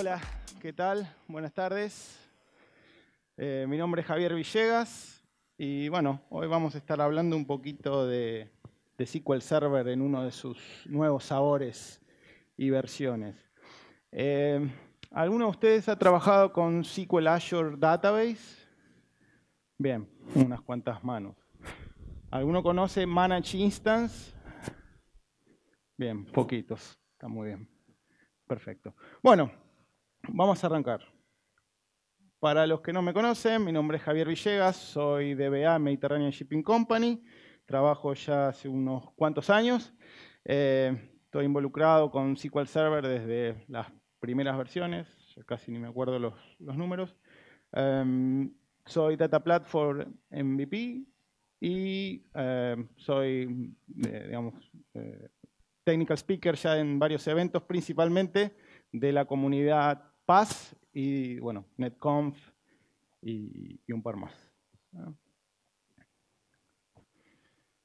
Hola, ¿qué tal? Buenas tardes. Eh, mi nombre es Javier Villegas y bueno, hoy vamos a estar hablando un poquito de, SQL Server en uno de sus nuevos sabores y versiones. Eh, ¿Alguno de ustedes ha trabajado con SQL Azure Database? Bien, unas cuantas manos. ¿Alguno conoce Manage Instance? Bien, poquitos. Está muy bien. Perfecto. Bueno, Vamos a arrancar. Para los que no me conocen, mi nombre es Javier Villegas, soy de BA Mediterranean Shipping Company, trabajo ya hace unos cuantos años, eh, estoy involucrado con SQL Server desde las primeras versiones, casi ni me acuerdo los, números. Em, soy Data Platform MVP y em, soy, eh, digamos, eh, technical speaker ya en varios eventos, principalmente de la comunidad PAS y, bueno, NetConf y, un par más.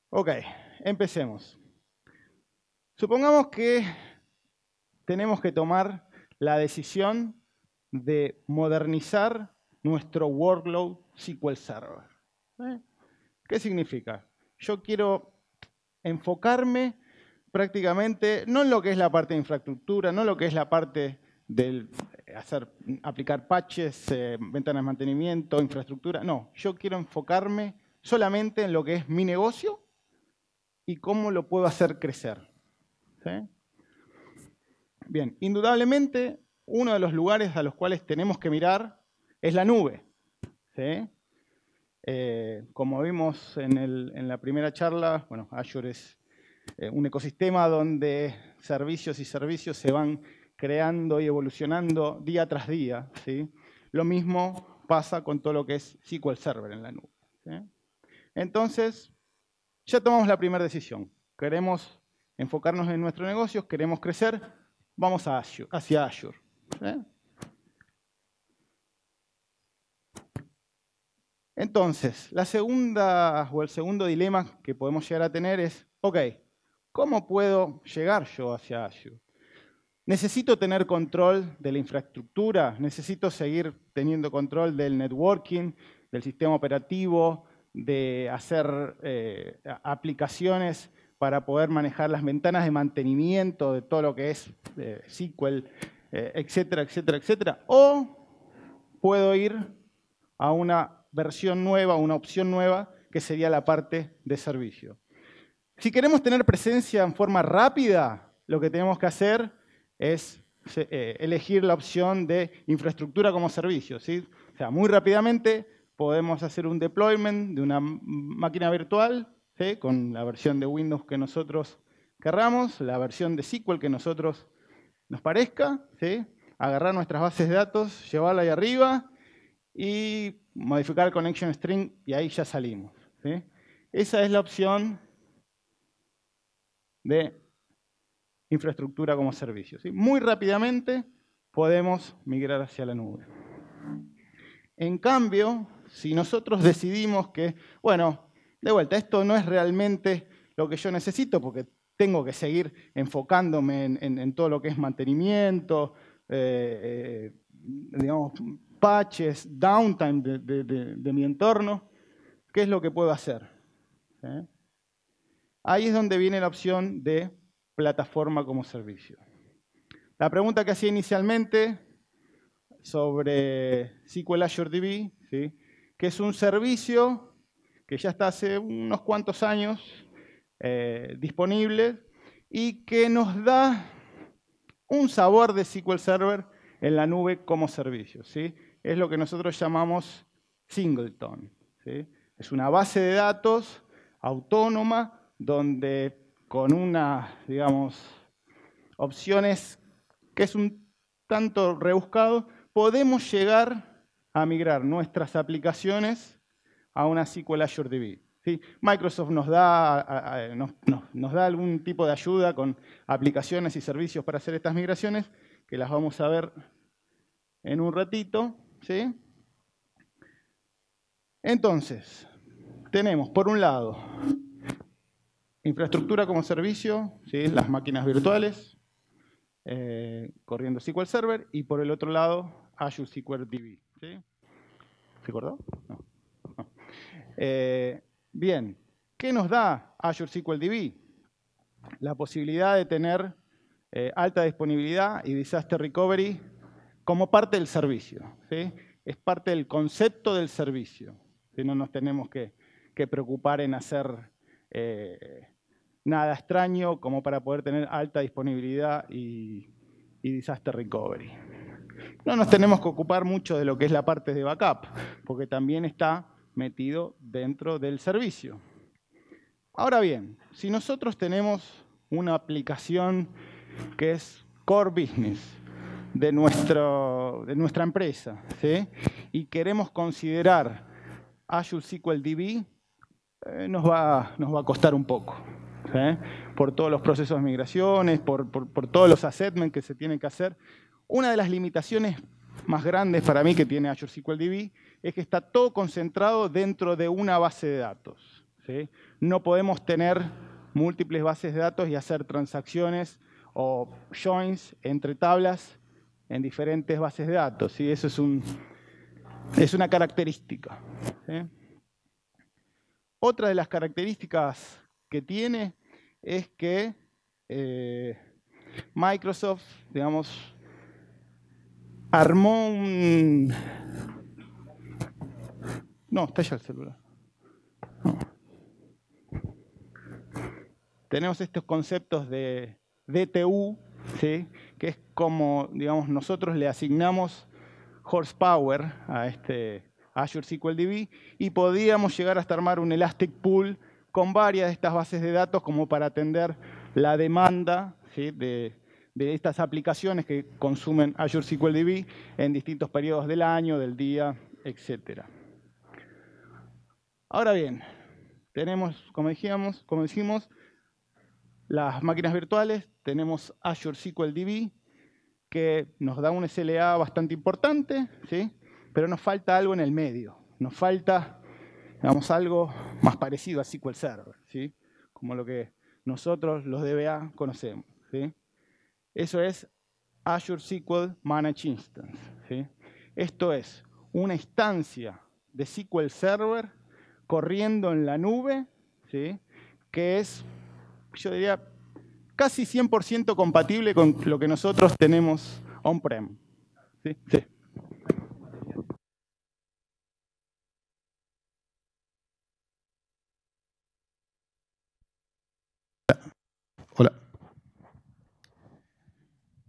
Ok, empecemos. Supongamos que tenemos que tomar la decisión de modernizar nuestro workload SQL Server. ¿eh? ¿Qué significa? Yo quiero enfocarme prácticamente no en lo que es la parte de infraestructura, no en lo que es la parte del hacer, aplicar patches, eh, ventanas de mantenimiento, infraestructura. No, yo quiero enfocarme solamente en lo que es mi negocio y cómo lo puedo hacer crecer. Bien, indudablemente uno de los lugares a los cuales tenemos que mirar es la nube. Eh, como vimos en, la primera charla, bueno, Azure es eh, un ecosistema donde servicios y servicios se van creando y evolucionando día tras día. ¿sí? Lo mismo pasa con todo lo que es SQL Server en la nube. Entonces, ya tomamos la primera decisión. Queremos enfocarnos en nuestro negocio, queremos crecer, vamos a hacia Azure. Entonces, la segunda o el segundo dilema que podemos llegar a tener es, ok, ¿cómo puedo llegar yo hacia Azure? Necesito tener control de la infraestructura, necesito seguir teniendo control del networking, del sistema operativo, de hacer eh, aplicaciones para poder manejar las ventanas de mantenimiento de todo lo que es eh, SQL, eh, etcétera, etcétera, etcétera. O puedo ir a una versión nueva, una opción nueva, que sería la parte de servicio. Si queremos tener presencia en forma rápida, lo que tenemos que hacer es eh, elegir la opción de infraestructura como servicio. O sea, muy rápidamente podemos hacer un deployment de una máquina virtual con la versión de Windows que nosotros querramos, la versión de SQL que nosotros nos parezca, agarrar nuestras bases de datos, llevarla ahí arriba y modificar el connection string y ahí ya salimos. Esa es la opción de infraestructura como servicio. Muy rápidamente podemos migrar hacia la nube. En cambio, si nosotros decidimos que, bueno, de vuelta, esto no es realmente lo que yo necesito porque tengo que seguir enfocándome en, todo lo que es mantenimiento, eh, eh, digamos, patches, downtime de, mi entorno, ¿qué es lo que puedo hacer? ¿Eh? Ahí es donde viene la opción de plataforma como servicio. La pregunta que hacía inicialmente sobre SQL Azure DB, ¿sí? que es un servicio que ya está hace unos cuantos años eh, disponible y que nos da un sabor de SQL Server en la nube como servicio. ¿sí? Es lo que nosotros llamamos Singleton. Es una base de datos autónoma donde con una, digamos, opciones que es un tanto rebuscado, podemos llegar a migrar nuestras aplicaciones a una SQL Azure DB. Microsoft nos da, nos, da algún tipo de ayuda con aplicaciones y servicios para hacer estas migraciones, que las vamos a ver en un ratito. ¿sí? Entonces, tenemos por un lado Infraestructura como servicio, ¿sí? las máquinas virtuales, eh, corriendo SQL Server, y por el otro lado, Azure SQL DB. ¿sí? ¿Se acordó? Eh, bien, ¿qué nos da Azure SQL DB? La posibilidad de tener eh, alta disponibilidad y disaster recovery como parte del servicio. ¿sí? Es parte del concepto del servicio. no nos tenemos que, preocupar en hacer nada extraño como para poder tener alta disponibilidad y, disaster recovery. No nos tenemos que ocupar mucho de lo que es la parte de backup, porque también está metido dentro del servicio. Ahora bien, si nosotros tenemos una aplicación que es core business de, nuestro, de nuestra empresa ¿sí? y queremos considerar Azure SQL DB, eh, nos, nos va a costar un poco. ¿eh? por todos los procesos de migraciones, por, todos los assessments que se tienen que hacer. Una de las limitaciones más grandes para mí que tiene Azure SQL DB es que está todo concentrado dentro de una base de datos. No podemos tener múltiples bases de datos y hacer transacciones o joins entre tablas en diferentes bases de datos. Y Eso es, un, es una característica. Otra de las características que tiene es que eh, Microsoft, digamos, armó un... No, está ya el celular. Tenemos estos conceptos de DTU, que es como, digamos, nosotros le asignamos horsepower a este Azure SQL DB y podíamos llegar hasta armar un Elastic Pool con varias de estas bases de datos como para atender la demanda de, estas aplicaciones que consumen Azure SQL DB en distintos periodos del año, del día, etc. Ahora bien, tenemos, como, decíamos, como decimos, las máquinas virtuales, tenemos Azure SQL DB, que nos da un SLA bastante importante, ¿sí? pero nos falta algo en el medio. Nos falta digamos, algo más parecido a SQL Server, ¿sí? como lo que nosotros los DBA conocemos. ¿sí? Eso es Azure SQL Managed Instance. Esto es una instancia de SQL Server corriendo en la nube, que es, yo diría, casi 100% compatible con lo que nosotros tenemos on-prem. ¿Sí? sí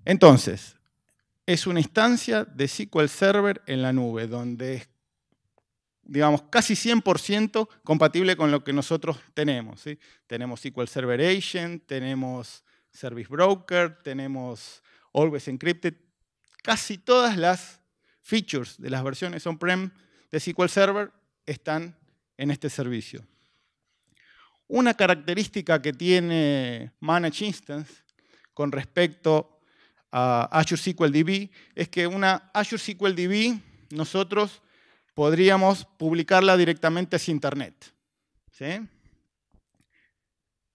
Entonces, es una instancia de SQL Server en la nube, donde es, digamos, casi 100% compatible con lo que nosotros tenemos. Tenemos SQL Server Agent, tenemos Service Broker, tenemos Always Encrypted. Casi todas las features de las versiones on-prem de SQL Server están en este servicio. Una característica que tiene Manage Instance con respecto a Azure SQL DB es que una Azure SQL DB nosotros podríamos publicarla directamente hacia Internet.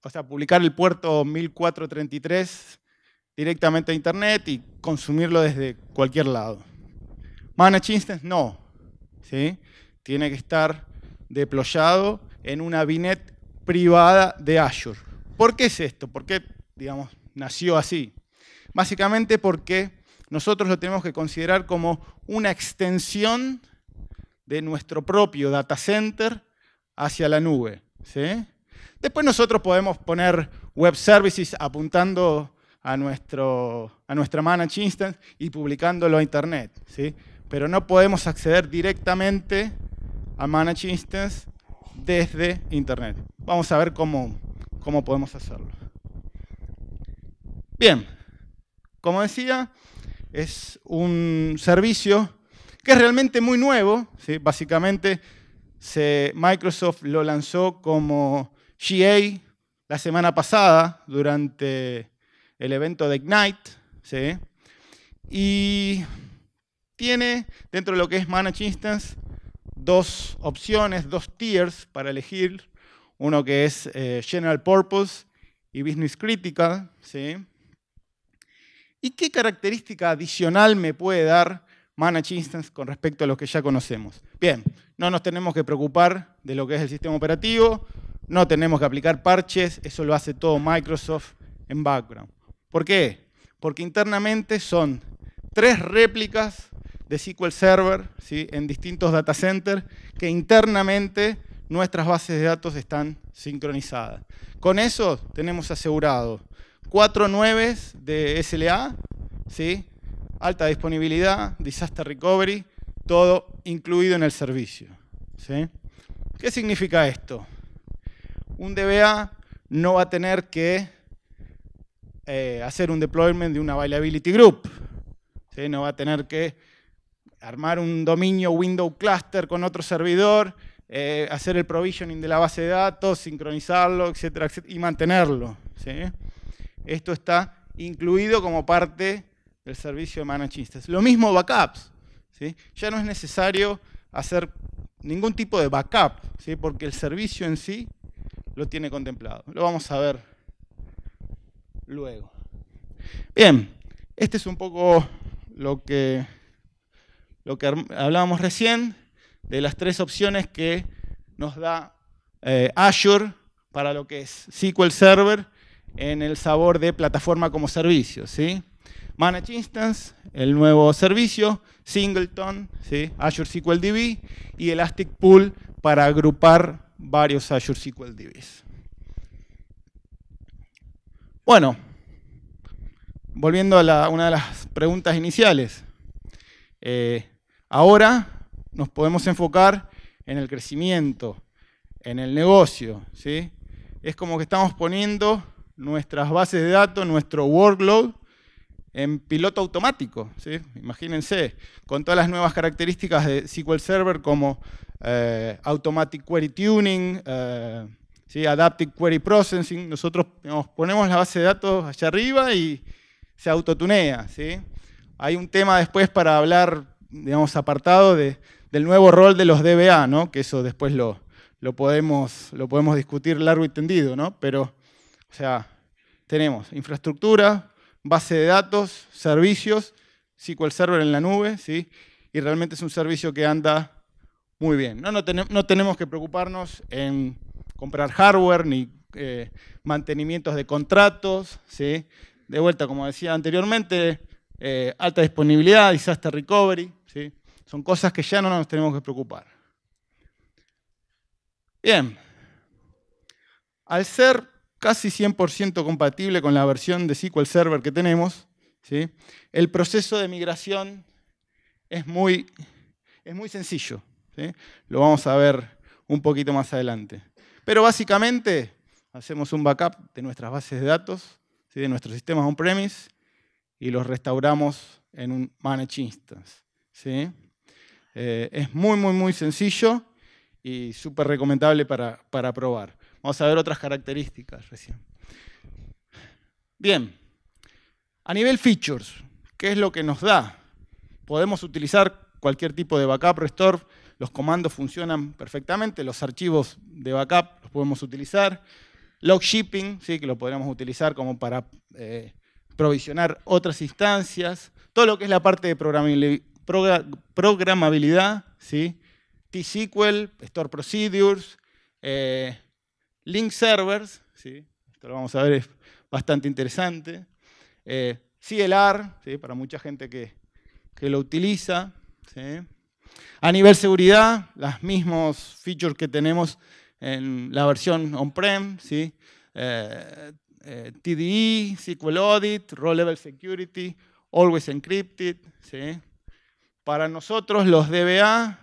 O sea, publicar el puerto 1433 directamente a Internet y consumirlo desde cualquier lado. Manage Instance no. ¿sí? Tiene que estar deployado en una binet privada de Azure. ¿Por qué es esto? ¿Por qué, digamos, nació así? básicamente porque nosotros lo tenemos que considerar como una extensión de nuestro propio data center hacia la nube. ¿sí? Después nosotros podemos poner web services apuntando a, nuestro, a nuestra managed instance y publicándolo a internet. ¿sí? Pero no podemos acceder directamente a managed instance desde internet. Vamos a ver cómo, cómo podemos hacerlo. Bien, como decía, es un servicio que es realmente muy nuevo. Básicamente, Microsoft lo lanzó como GA la semana pasada durante el evento de Ignite. Y tiene dentro de lo que es Manage Instance dos opciones, dos tiers para elegir. Uno que es eh, General Purpose y Business Critical. ¿sí? ¿Y qué característica adicional me puede dar Manage Instance con respecto a los que ya conocemos? Bien, no nos tenemos que preocupar de lo que es el sistema operativo, no tenemos que aplicar parches, eso lo hace todo Microsoft en background. ¿Por qué? Porque internamente son tres réplicas de SQL Server en distintos data centers que internamente nuestras bases de datos están sincronizadas. Con eso tenemos asegurado Cuatro nueves de SLA, ¿sí? alta disponibilidad, disaster recovery, todo incluido en el servicio. ¿Qué significa esto? Un DBA no va a tener que eh, hacer un deployment de una availability group. ¿sí? No va a tener que armar un dominio window cluster con otro servidor, eh, hacer el provisioning de la base de datos, sincronizarlo, etcétera, etcétera y mantenerlo. ¿sí? Esto está incluido como parte del servicio de Managed Lo mismo backups. Ya no es necesario hacer ningún tipo de backup, porque el servicio en sí lo tiene contemplado. Lo vamos a ver luego. Bien, este es un poco lo que, lo que hablábamos recién de las tres opciones que nos da eh, Azure para lo que es SQL Server en el sabor de plataforma como servicio. ¿sí? Manage Instance, el nuevo servicio, Singleton, ¿sí? Azure SQL DB y Elastic Pool para agrupar varios Azure SQL DBs. Bueno, volviendo a una de las preguntas iniciales. Eh, ahora nos podemos enfocar en el crecimiento, en el negocio. ¿sí? Es como que estamos poniendo nuestras bases de datos, nuestro workload en piloto automático. ¿sí? Imagínense, con todas las nuevas características de SQL Server como eh, Automatic Query Tuning, eh, Adaptive Query Processing, nosotros ponemos la base de datos allá arriba y se autotunea. Hay un tema después para hablar, digamos, apartado de, del nuevo rol de los DBA, ¿no? que eso después lo, lo, podemos, lo podemos discutir largo y tendido, ¿no? pero o sea, tenemos infraestructura, base de datos, servicios, SQL Server en la nube, ¿sí? y realmente es un servicio que anda muy bien. No, tenemos que preocuparnos en comprar hardware ni eh, mantenimientos de contratos. ¿sí? De vuelta, como decía anteriormente, eh, alta disponibilidad, disaster recovery. ¿sí? Son cosas que ya no nos tenemos que preocupar. Bien. Al ser casi 100% compatible con la versión de SQL Server que tenemos. El proceso de migración es muy, es muy sencillo. Lo vamos a ver un poquito más adelante. Pero básicamente hacemos un backup de nuestras bases de datos, de nuestros sistemas on-premise, y los restauramos en un Manage Instance. Eh, es muy, muy, muy sencillo y súper recomendable para probar. Vamos a ver otras características recién. Bien, a nivel features, ¿qué es lo que nos da? Podemos utilizar cualquier tipo de backup, restore, los comandos funcionan perfectamente, los archivos de backup los podemos utilizar, log shipping, ¿sí? que lo podríamos utilizar como para eh, provisionar otras instancias, todo lo que es la parte de programabilidad, ¿sí? T-SQL, Store Procedures, eh, Link servers, ¿sí? esto lo vamos a ver, es bastante interesante. Eh, CLR, ¿sí? para mucha gente que, lo utiliza. A nivel seguridad, las mismos features que tenemos en la versión on-prem, ¿sí? Eh, eh, e, SQL Audit, Role Level Security, Always Encrypted. Para nosotros los DBA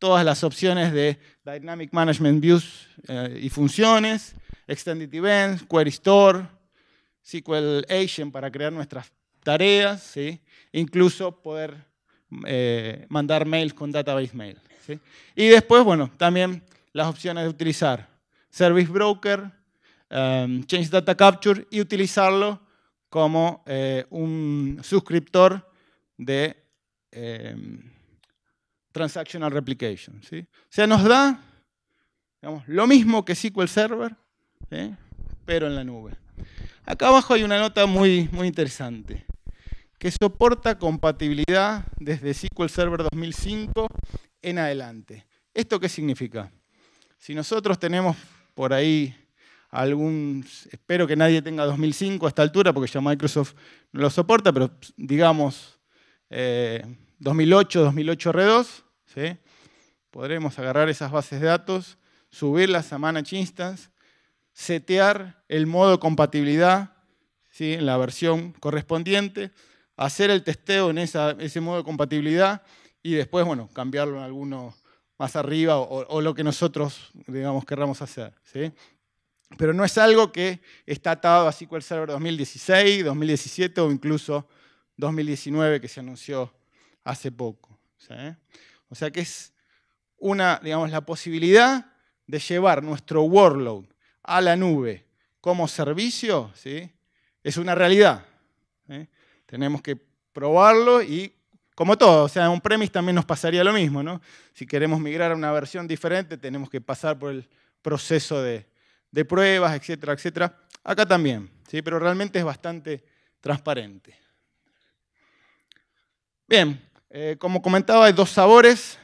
todas las opciones de Dynamic Management Views eh, y funciones, Extended Events, Query Store, SQL Agent para crear nuestras tareas, ¿sí? incluso poder eh, mandar mails con Database Mail. Y después, bueno, también las opciones de utilizar Service Broker, um, Change Data Capture y utilizarlo como eh, un suscriptor de em, transactional replication. ¿sí? O sea, nos da lo mismo que SQL Server, pero en la nube. Acá abajo hay una nota muy, muy interesante, que soporta compatibilidad desde SQL Server 2005 en adelante. ¿Esto qué significa? Si nosotros tenemos por ahí algún, espero que nadie tenga 2005 a esta altura, porque ya Microsoft no lo soporta, pero digamos, eh, 2008, 2008 R2, podremos agarrar esas bases de datos, subirlas a Manage Instance, setear el modo compatibilidad ¿sí? en la versión correspondiente, hacer el testeo en ese modo de compatibilidad y después, bueno, cambiarlo en alguno más arriba o, lo que nosotros, digamos, querramos hacer. Pero no es algo que está atado así a el Server 2016, 2017 o incluso 2019 que se anunció hace poco. O sea que es una, digamos, la posibilidad de llevar nuestro workload a la nube como servicio, ¿sí? es una realidad. Tenemos que probarlo y, como todo, o sea, en un premise también nos pasaría lo mismo, ¿no? Si queremos migrar a una versión diferente, tenemos que pasar por el proceso de, pruebas, etcétera, etcétera. Acá también, ¿sí? pero realmente es bastante transparente. Bien, eh, como comentaba, hay dos sabores,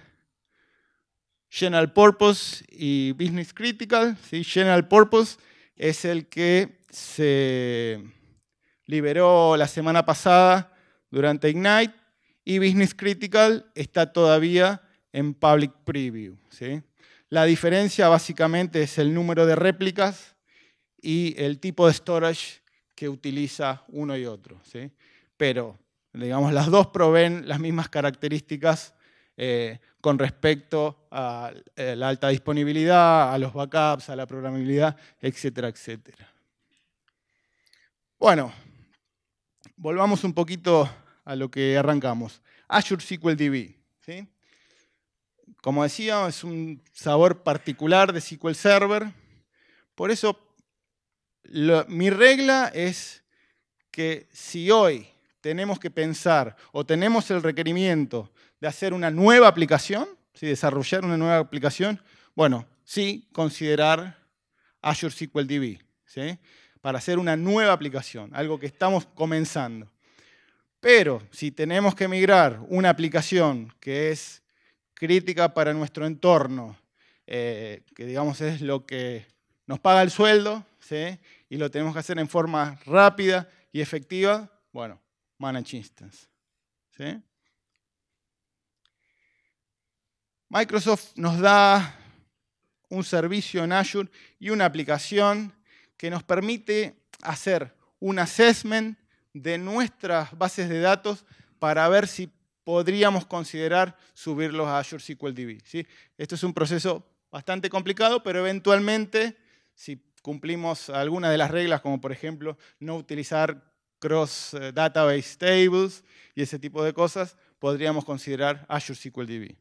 General Purpose y Business Critical. General Purpose es el que se liberó la semana pasada durante Ignite y Business Critical está todavía en Public Preview. La diferencia básicamente es el número de réplicas y el tipo de storage que utiliza uno y otro. ¿sí? Pero digamos, las dos proveen las mismas características eh, con respecto a eh, la alta disponibilidad, a los backups, a la programabilidad, etcétera, etcétera. Bueno, volvamos un poquito a lo que arrancamos. Azure SQL DB. Como decía, es un sabor particular de SQL Server. Por eso, mi regla es que si hoy tenemos que pensar o tenemos el requerimiento de hacer una nueva aplicación, si desarrollar una nueva aplicación, bueno, sí considerar Azure SQL DB, para hacer una nueva aplicación, algo que estamos comenzando. Pero si tenemos que migrar una aplicación que es crítica para nuestro entorno, eh, que digamos es lo que nos paga el sueldo, y lo tenemos que hacer en forma rápida y efectiva, bueno, Managed ¿sí? Microsoft nos da un servicio en Azure y una aplicación que nos permite hacer un assessment de nuestras bases de datos para ver si podríamos considerar subirlos a Azure SQL DB. Esto es un proceso bastante complicado, pero eventualmente, si cumplimos alguna de las reglas, como por ejemplo no utilizar cross eh, database tables y ese tipo de cosas, podríamos considerar Azure SQL DB.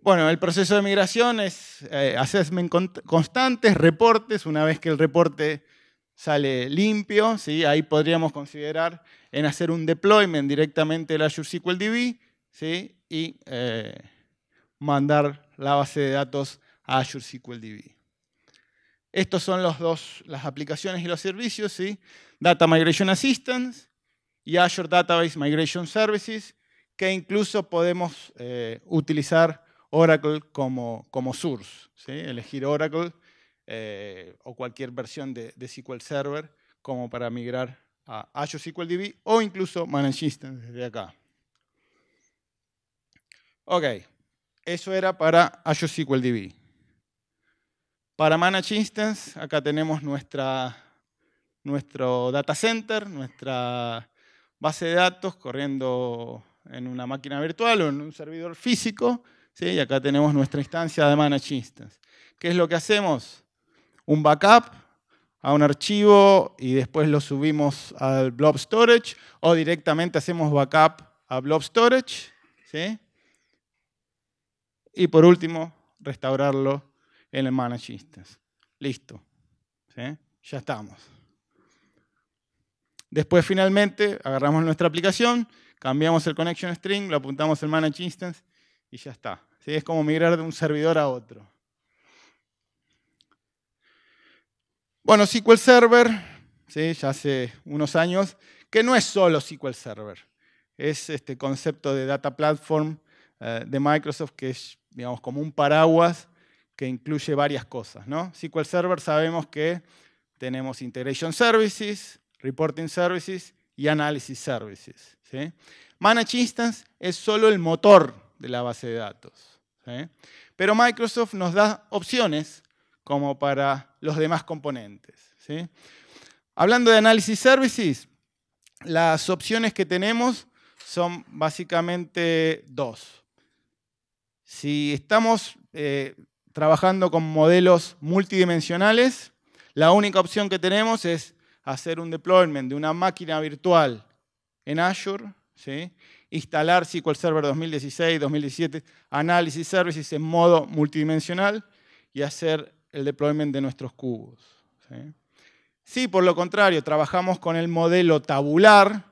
Bueno, el proceso de migración es eh, assessment constantes, reportes, una vez que el reporte sale limpio, ¿sí? ahí podríamos considerar en hacer un deployment directamente del Azure SQL DB ¿sí? y eh, mandar la base de datos a Azure SQL DB. Estos son los dos, las aplicaciones y los servicios, ¿sí? Data Migration Assistance y Azure Database Migration Services, que incluso podemos eh, utilizar Oracle como, como source, ¿sí? elegir Oracle eh, o cualquier versión de, SQL Server como para migrar a Azure SQL DB o incluso Manage Instance desde acá. Ok, eso era para Azure SQL DB. Para Manage Instance, acá tenemos nuestro data center, nuestra base de datos corriendo en una máquina virtual o en un servidor físico. ¿sí? Y acá tenemos nuestra instancia de Manage Instance. ¿Qué es lo que hacemos? Un backup a un archivo y después lo subimos al blob storage o directamente hacemos backup a blob storage. Y por último, restaurarlo en el Instance. Listo. Ya estamos. Después finalmente agarramos nuestra aplicación, cambiamos el connection string, lo apuntamos al manage instance y ya está. Es como migrar de un servidor a otro. Bueno, SQL Server, ya hace unos años, que no es solo SQL Server. Es este concepto de Data Platform eh, de Microsoft que es, digamos, como un paraguas que incluye varias cosas. ¿no? SQL Server sabemos que tenemos Integration Services, Reporting Services y Analysis Services. Manage Instance es solo el motor de la base de datos. ¿sí? Pero Microsoft nos da opciones como para los demás componentes. Hablando de Analysis Services, las opciones que tenemos son básicamente dos. Si estamos eh, trabajando con modelos multidimensionales, la única opción que tenemos es hacer un deployment de una máquina virtual en Azure, ¿sí? instalar SQL Server 2016, 2017, Analysis Services en modo multidimensional y hacer el deployment de nuestros cubos. Si por lo contrario trabajamos con el modelo tabular,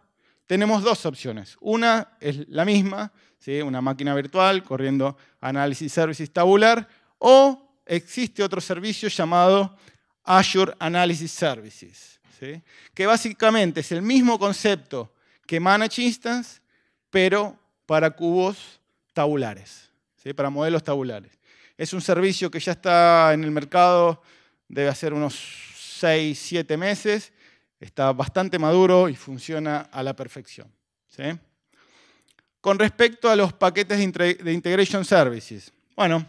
tenemos dos opciones. Una es la misma, ¿sí? una máquina virtual corriendo Analysis Services tabular, o existe otro servicio llamado Azure Analysis Services, que básicamente es el mismo concepto que Manage Instance, pero para cubos tabulares, para modelos tabulares. Es un servicio que ya está en el mercado, debe hacer unos 6, 7 meses, está bastante maduro y funciona a la perfección. Con respecto a los paquetes de Integration Services, bueno,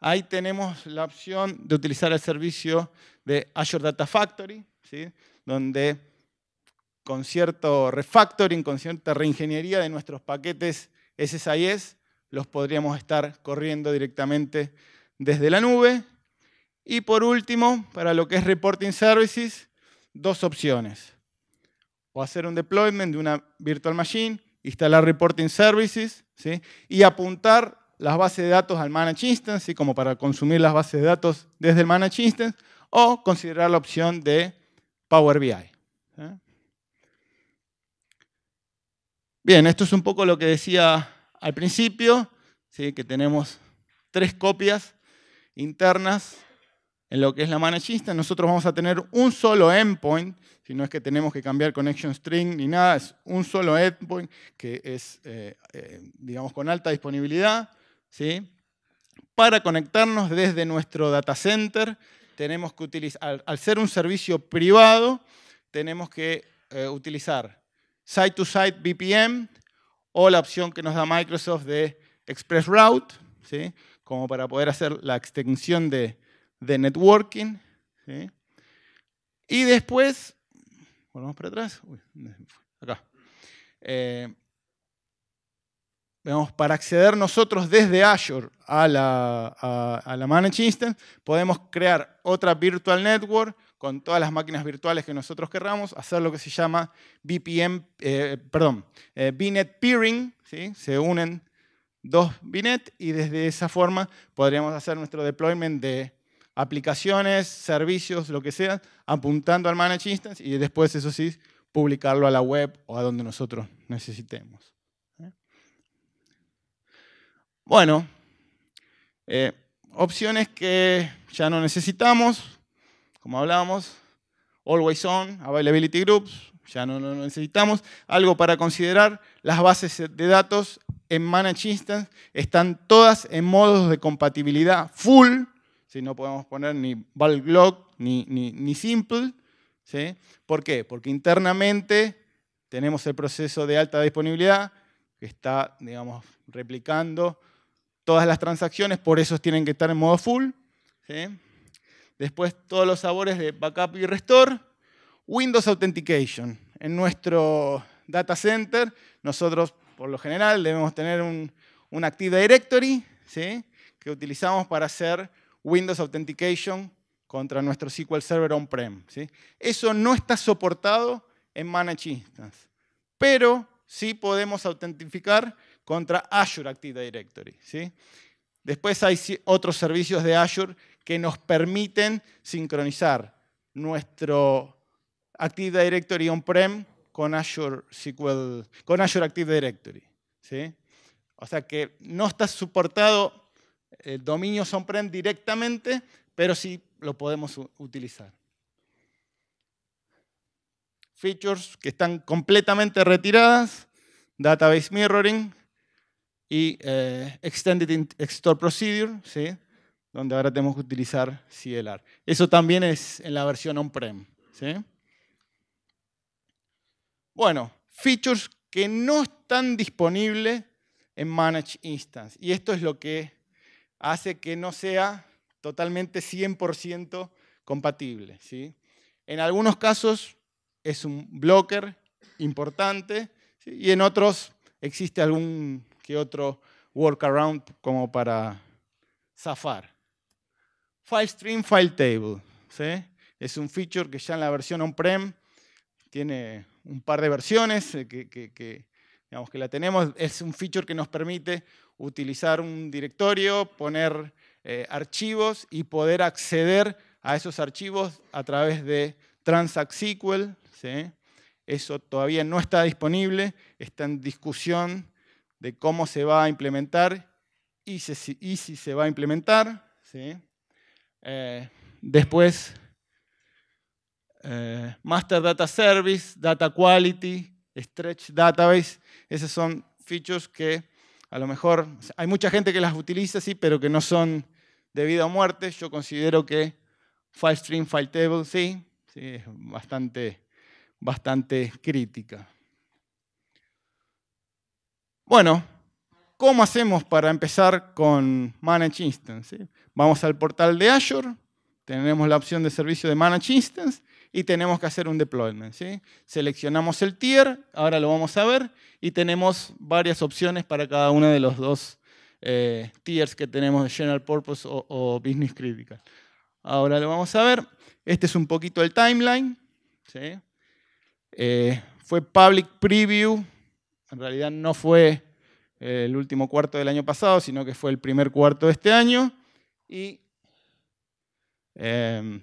Ahí tenemos la opción de utilizar el servicio de Azure Data Factory, ¿sí? donde con cierto refactoring, con cierta reingeniería de nuestros paquetes SSIS, los podríamos estar corriendo directamente desde la nube. Y por último, para lo que es Reporting Services, dos opciones. O hacer un deployment de una virtual machine, instalar Reporting Services ¿sí? y apuntar las bases de datos al Manage Instance, como para consumir las bases de datos desde el Manage Instance, o considerar la opción de Power BI. ¿eh? Bien, esto es un poco lo que decía al principio, ¿sí? que tenemos tres copias internas en lo que es la Manage Instance. Nosotros vamos a tener un solo endpoint, si no es que tenemos que cambiar connection string ni nada, es un solo endpoint que es, eh, eh, digamos, con alta disponibilidad. ¿sí? Para conectarnos desde nuestro data center, tenemos que utilizar, al, ser un servicio privado, tenemos que eh, utilizar site-to-site VPN o la opción que nos da Microsoft de Express Route, ¿sí? como para poder hacer la extensión de, networking. Y después, volvamos para atrás, acá. Eh, para acceder nosotros desde Azure a la, a, Managed Instance, podemos crear otra Virtual Network con todas las máquinas virtuales que nosotros querramos, hacer lo que se llama VPN, eh, eh, VNet Peering, se unen dos VNet y desde esa forma podríamos hacer nuestro deployment de aplicaciones, servicios, lo que sea, apuntando al Managed Instance y después, eso sí, publicarlo a la web o a donde nosotros necesitemos. Bueno, eh, opciones que ya no necesitamos, como hablábamos, Always On, Availability Groups, ya no lo necesitamos. Algo para considerar, las bases de datos en Manage Instance están todas en modos de compatibilidad full, si no podemos poner ni bulk log ni, simple. ¿sí? ¿Por qué? Porque internamente tenemos el proceso de alta disponibilidad que está, digamos, replicando todas las transacciones, por eso tienen que estar en modo full. Después todos los sabores de backup y restore. Windows Authentication. En nuestro data center, nosotros por lo general debemos tener un, Active Directory que utilizamos para hacer Windows Authentication contra nuestro SQL Server on-prem. Eso no está soportado en Manage Instance, pero sí podemos autentificar contra Azure Active Directory. ¿sí? Después hay otros servicios de Azure que nos permiten sincronizar nuestro Active Directory on-prem con Azure con Active Directory. ¿sí? O sea que no está soportado el eh, dominio on-prem directamente, pero sí lo podemos utilizar. Features que están completamente retiradas, database mirroring, y eh, Extended Store Procedure, ¿sí? donde ahora tenemos que utilizar CLR. Eso también es en la versión on-prem. Bueno, features que no están disponibles en Manage Instance. Y esto es lo que hace que no sea totalmente 100% compatible. ¿sí? En algunos casos es un blocker importante y en otros existe algún que otro workaround como para zafar. File Stream File Table. Es un feature que ya en la versión on-prem tiene un par de versiones eh, que, digamos que la tenemos. Es un feature que nos permite utilizar un directorio, poner eh, archivos y poder acceder a esos archivos a través de Transact SQL. Eso todavía no está disponible, está en discusión de cómo se va a implementar y, si se va a implementar. Eh, después, eh, Master Data Service, Data Quality, Stretch Database, esas son features que a lo mejor hay mucha gente que las utiliza, sí, pero que no son de vida o muerte. Yo considero que File file table, sí, sí es bastante, bastante crítica. Bueno, ¿cómo hacemos para empezar con Manage Instance? Vamos al portal de Azure, tenemos la opción de servicio de Manage Instance y tenemos que hacer un deployment. Seleccionamos el tier, ahora lo vamos a ver, y tenemos varias opciones para cada uno de los dos eh, tiers que tenemos de General Purpose o, Business Critical. Ahora lo vamos a ver. Este es un poquito el timeline. Eh, fue Public Preview en realidad no fue eh, el último cuarto del año pasado, sino que fue el primer cuarto de este año. Y em,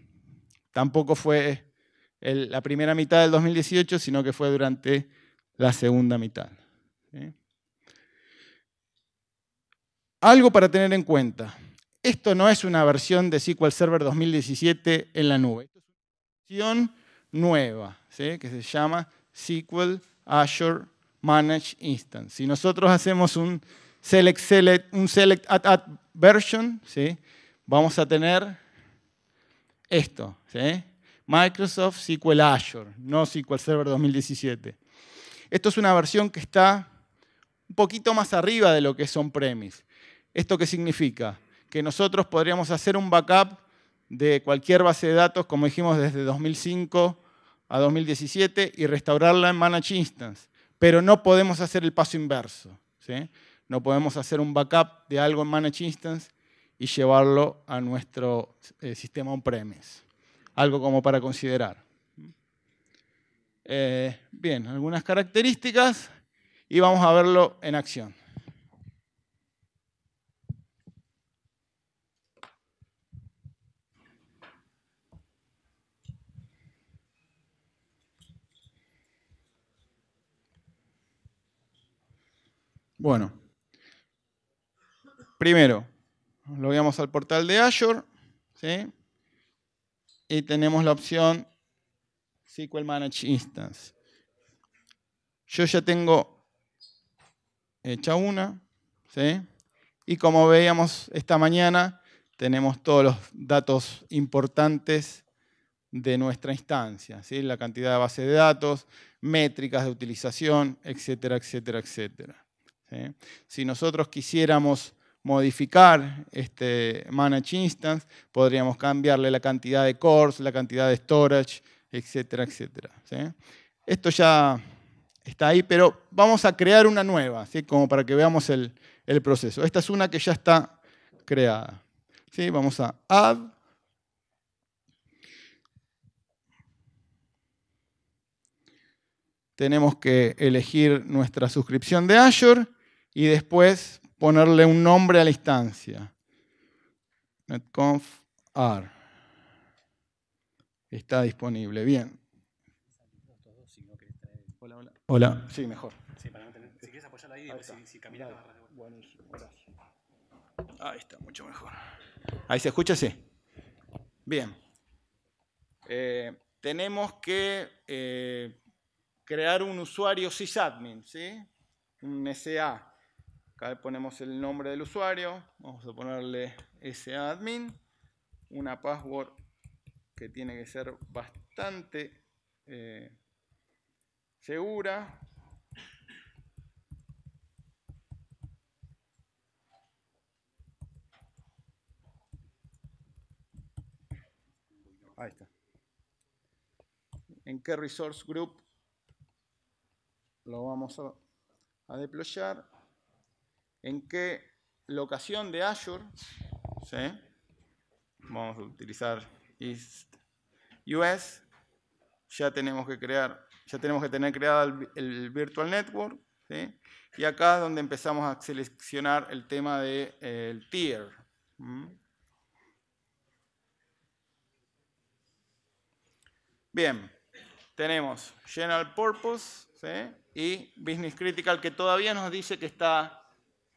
tampoco fue la primera mitad del 2018, sino que fue durante la segunda mitad. Algo para tener en cuenta. Esto no es una versión de SQL Server 2017 en la nube. Esto es una versión nueva, que se llama SQL Azure manage instance. Si nosotros hacemos un select, un select at, version, vamos a tener esto, Microsoft SQL Azure, no SQL Server 2017. Esto es una versión que está un poquito más arriba de lo que son premis. ¿Esto qué significa? Que nosotros podríamos hacer un backup de cualquier base de datos, como dijimos, desde 2005 a 2017 y restaurarla en Manage Instance pero no podemos hacer el paso inverso. ¿sí? No podemos hacer un backup de algo en Manage Instance y llevarlo a nuestro eh, sistema on-premise. Algo como para considerar. Eh, bien, algunas características y vamos a verlo en acción. Bueno, primero, lo veamos al portal de Azure, ¿sí? Y tenemos la opción SQL Manage Instance. Yo ya tengo hecha una, ¿sí? Y como veíamos esta mañana, tenemos todos los datos importantes de nuestra instancia, ¿sí? la cantidad de base de datos, métricas de utilización, etcétera, etcétera, etcétera. ¿eh? Si nosotros quisiéramos modificar este manage instance, podríamos cambiarle la cantidad de cores, la cantidad de storage, etcétera, etcétera. Esto ya está ahí, pero vamos a crear una nueva, como para que veamos el, proceso. Esta es una que ya está creada. ¿sí? Vamos a add. Tenemos que elegir nuestra suscripción de Azure y después ponerle un nombre a la instancia. Netconf R. Está disponible. Bien. Hola, hola. Hola. Sí, mejor. si quieres apoyarla ahí, si, si caminas, Ahí está, mucho mejor. Ahí se escucha, sí. Bien. Eh, tenemos que eh, crear un usuario sysadmin, ¿sí? Un SA. Acá ponemos el nombre del usuario, vamos a ponerle admin una password que tiene que ser bastante eh, segura. Ahí está. ¿En qué resource group lo vamos a, a deployar? en qué locación de Azure vamos a utilizar East US, ya tenemos que crear, ya tenemos que tener creado el, virtual network, y acá es donde empezamos a seleccionar el tema del de, eh, tier. Bien, tenemos General Purpose y Business Critical que todavía nos dice que está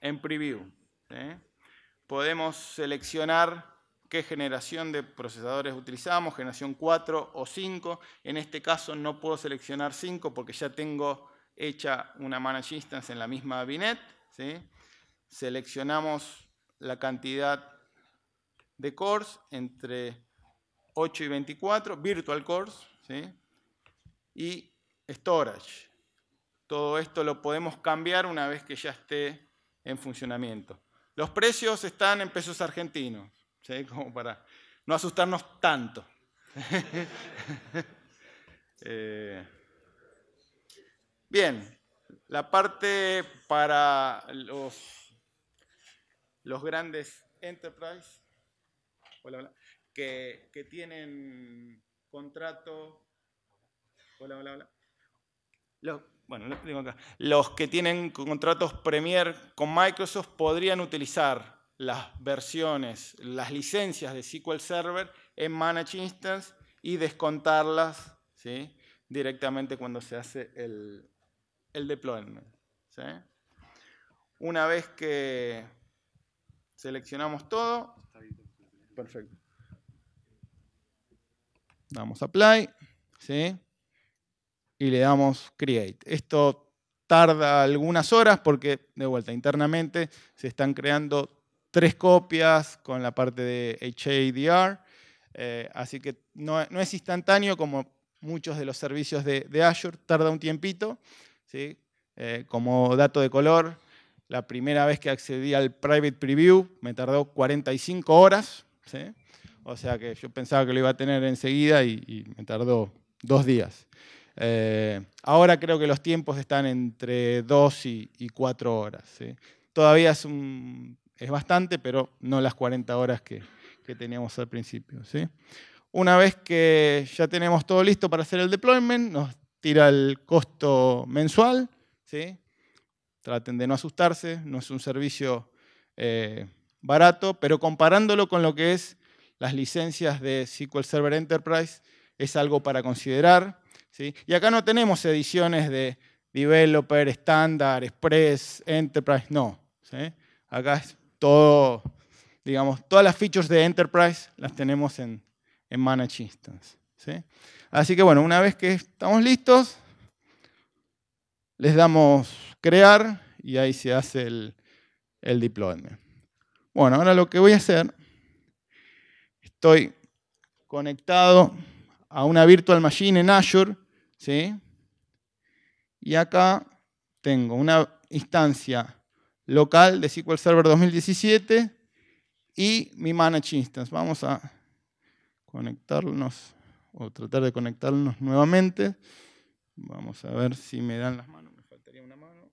en preview. Podemos seleccionar qué generación de procesadores utilizamos, generación 4 o 5. En este caso no puedo seleccionar 5 porque ya tengo hecha una Manage Instance en la misma Binet. Seleccionamos la cantidad de cores entre 8 y 24, virtual cores, y storage. Todo esto lo podemos cambiar una vez que ya esté en funcionamiento. Los precios están en pesos argentinos, como para no asustarnos tanto. Eh, bien, la parte para los, los grandes enterprise que, que, tienen contrato. Hola, hola, hola. Los, bueno, acá. Los que tienen contratos Premier con Microsoft podrían utilizar las versiones, las licencias de SQL Server en Manage Instance y descontarlas ¿sí? directamente cuando se hace el, deployment. Una vez que seleccionamos todo, perfecto. Damos a apply, ¿sí? y le damos create. Esto tarda algunas horas porque, de vuelta, internamente se están creando tres copias con la parte de HADR, eh, así que no, es instantáneo como muchos de los servicios de, Azure, tarda un tiempito. ¿sí? Eh, como dato de color, la primera vez que accedí al Private Preview me tardó 45 horas, o sea que yo pensaba que lo iba a tener enseguida y me tardó dos días. Eh, ahora creo que los tiempos están entre 2 y, 4 horas. Todavía es, bastante, pero no las 40 horas que, teníamos al principio. Una vez que ya tenemos todo listo para hacer el deployment, nos tira el costo mensual. Traten de no asustarse, no es un servicio eh, barato, pero comparándolo con lo que es las licencias de SQL Server Enterprise, es algo para considerar. Y acá no tenemos ediciones de developer, estándar, express, enterprise, no. Acá todo, digamos, todas las features de enterprise las tenemos en, en Manage Instance. Así que bueno, una vez que estamos listos, les damos crear y ahí se hace el, el deployment. Bueno, ahora lo que voy a hacer, estoy conectado a una virtual machine en Azure ¿sí? Y acá tengo una instancia local de SQL Server 2017 y mi Manage Instance. Vamos a conectarnos o tratar de conectarnos nuevamente. Vamos a ver si me dan las manos. Me faltaría una mano.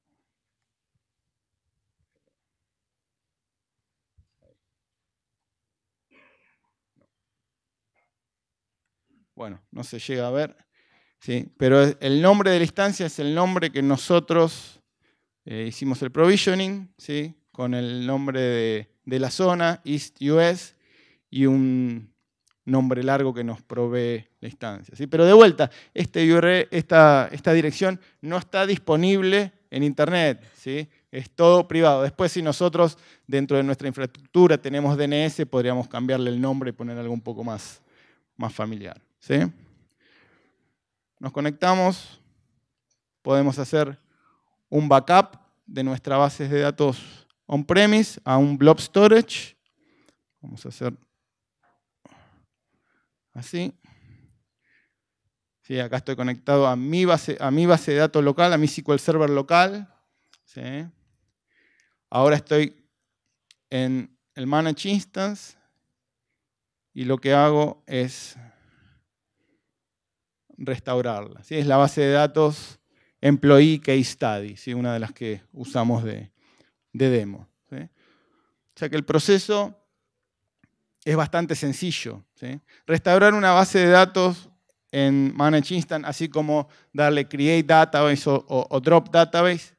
Bueno, no se llega a ver. Pero el nombre de la instancia es el nombre que nosotros eh, hicimos el provisioning, ¿sí? con el nombre de, la zona, East US, y un nombre largo que nos provee la instancia. ¿sí? Pero de vuelta, este esta, esta, dirección no está disponible en Internet, ¿sí? es todo privado. Después, si nosotros dentro de nuestra infraestructura tenemos DNS, podríamos cambiarle el nombre y poner algo un poco más, más familiar. ¿sí? nos conectamos, podemos hacer un backup de nuestra base de datos on-premise a un blob storage. Vamos a hacer así. acá estoy conectado a mi, base, a mi base de datos local, a mi SQL Server local. Ahora estoy en el Manage Instance y lo que hago es restaurarla. ¿sí? Es la base de datos Employee Case Study, ¿sí? una de las que usamos de, demo. O sea que el proceso es bastante sencillo. Restaurar una base de datos en Manage Instant, así como darle Create Database o, Drop Database,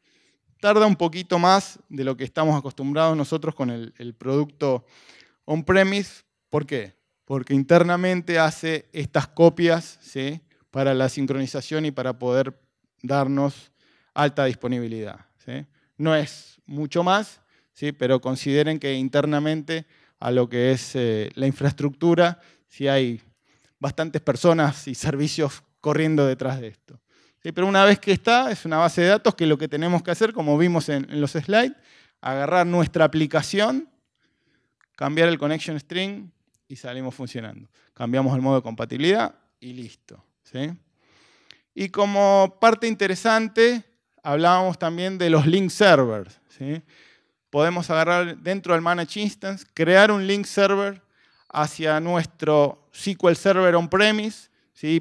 tarda un poquito más de lo que estamos acostumbrados nosotros con el, producto on-premise. ¿Por qué? Porque internamente hace estas copias para la sincronización y para poder darnos alta disponibilidad. No es mucho más, pero consideren que internamente a lo que es eh, la infraestructura, sí hay bastantes personas y servicios corriendo detrás de esto. Pero una vez que está, es una base de datos que lo que tenemos que hacer, como vimos en, en los slides, agarrar nuestra aplicación, cambiar el connection string y salimos funcionando. Cambiamos el modo de compatibilidad y listo. Y como parte interesante, hablábamos también de los link servers. Podemos agarrar dentro del Manage Instance, crear un link server hacia nuestro SQL Server on-premise.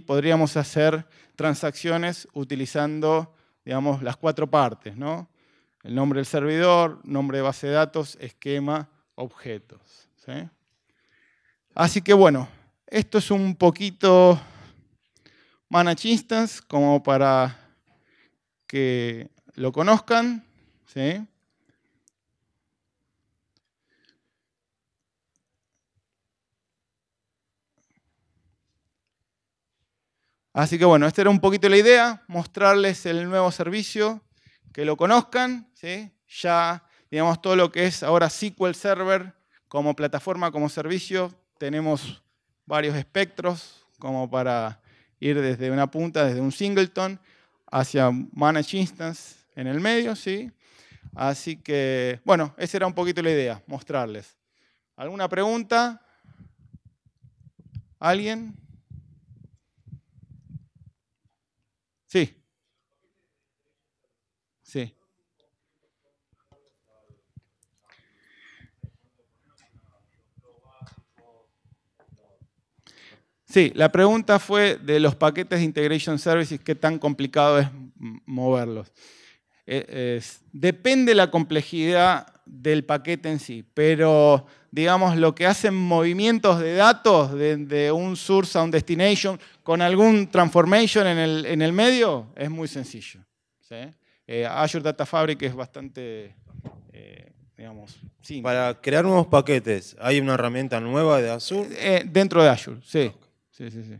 Podríamos hacer transacciones utilizando digamos, las cuatro partes. El nombre del servidor, nombre de base de datos, esquema, objetos. Así que bueno, esto es un poquito Instance, como para que lo conozcan. Así que bueno, esta era un poquito la idea, mostrarles el nuevo servicio, que lo conozcan, ya digamos todo lo que es ahora SQL Server como plataforma, como servicio, tenemos varios espectros como para ir desde una punta, desde un singleton, hacia manage instance en el medio, ¿sí? Así que, bueno, esa era un poquito la idea, mostrarles. ¿Alguna pregunta? ¿Alguien? Sí. Sí, la pregunta fue de los paquetes de Integration Services, qué tan complicado es moverlos. Eh, depende la complejidad del paquete en sí, pero digamos lo que hacen movimientos de datos de, un source a un destination con algún transformation en el, en el medio es muy sencillo. Eh, Azure Data Fabric es bastante, eh, digamos, simple. Para crear nuevos paquetes, ¿hay una herramienta nueva de Azure? dentro de Azure, sí. Sí, sí, sí.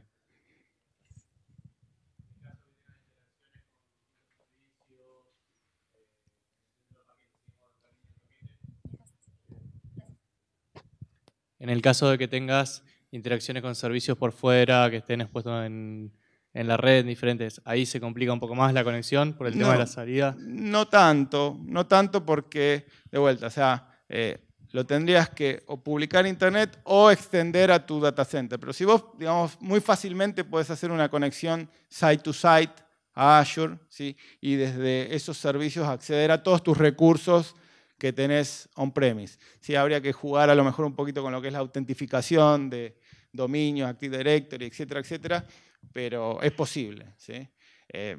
En el caso de que tengas interacciones con servicios por fuera, que estén expuestos en, la red, en diferentes, ahí se complica un poco más la conexión por el tema de la salida. No tanto, no tanto porque, de vuelta, o sea, eh, lo tendrías que o publicar Internet o extender a tu data center. Pero si vos, digamos, muy fácilmente puedes hacer una conexión site to site a Azure ¿sí? y desde esos servicios acceder a todos tus recursos que tenés on-premise. Sí, habría que jugar a lo mejor un poquito con lo que es la autentificación de dominio, Active Directory, etcétera, etcétera, pero es posible. ¿sí? Eh,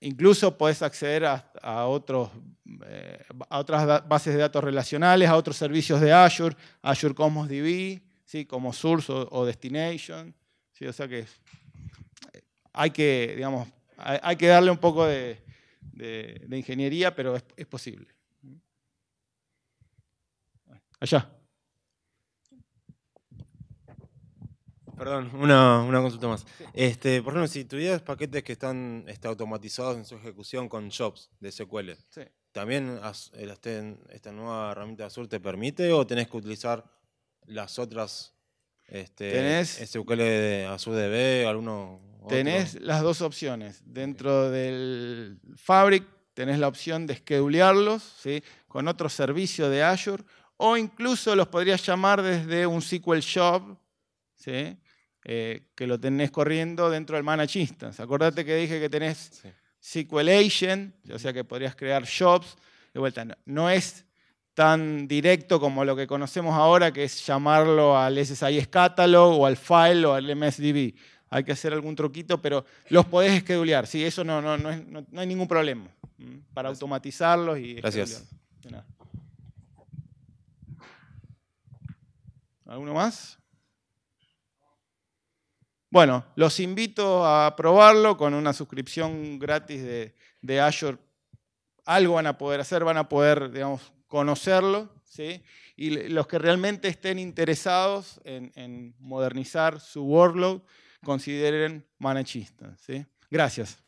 incluso puedes acceder a, otros, eh, a otras bases de datos relacionales, a otros servicios de Azure, Azure Cosmos DB, ¿sí? como Source o, Destination. ¿sí? O sea que eh, hay que, digamos, hay, que darle un poco de, ingeniería, pero es, es posible. Allá. Perdón, una, consulta más. Este, por ejemplo, si tuvieras paquetes que están este, automatizados en su ejecución con jobs de SQL, ¿también este, esta nueva herramienta Azure te permite o tenés que utilizar las otras este, ¿Tenés? SQL de Azure DB, alguno? Tenés las dos opciones. Dentro del Fabric tenés la opción de schedulearlos ¿sí? con otro servicio de Azure o incluso los podrías llamar desde un SQL Job ¿sí? Eh, que lo tenés corriendo dentro del Instance. Acordate que dije que tenés sí. o sea que podrías crear Shops. De vuelta, no, es tan directo como lo que conocemos ahora, que es llamarlo al SSIS Catalog o al File o al MSDB. Hay que hacer algún truquito, pero los podés schedulear. Sí, eso no, no, hay ningún problema para automatizarlos y Gracias. nada. ¿Alguno más? Bueno, los invito a probarlo con una suscripción gratis de, Azure. Algo van a poder hacer, van a poder, conocerlo, ¿sí? Y los que realmente estén interesados en, modernizar su workload, consideren manechistas. Gracias.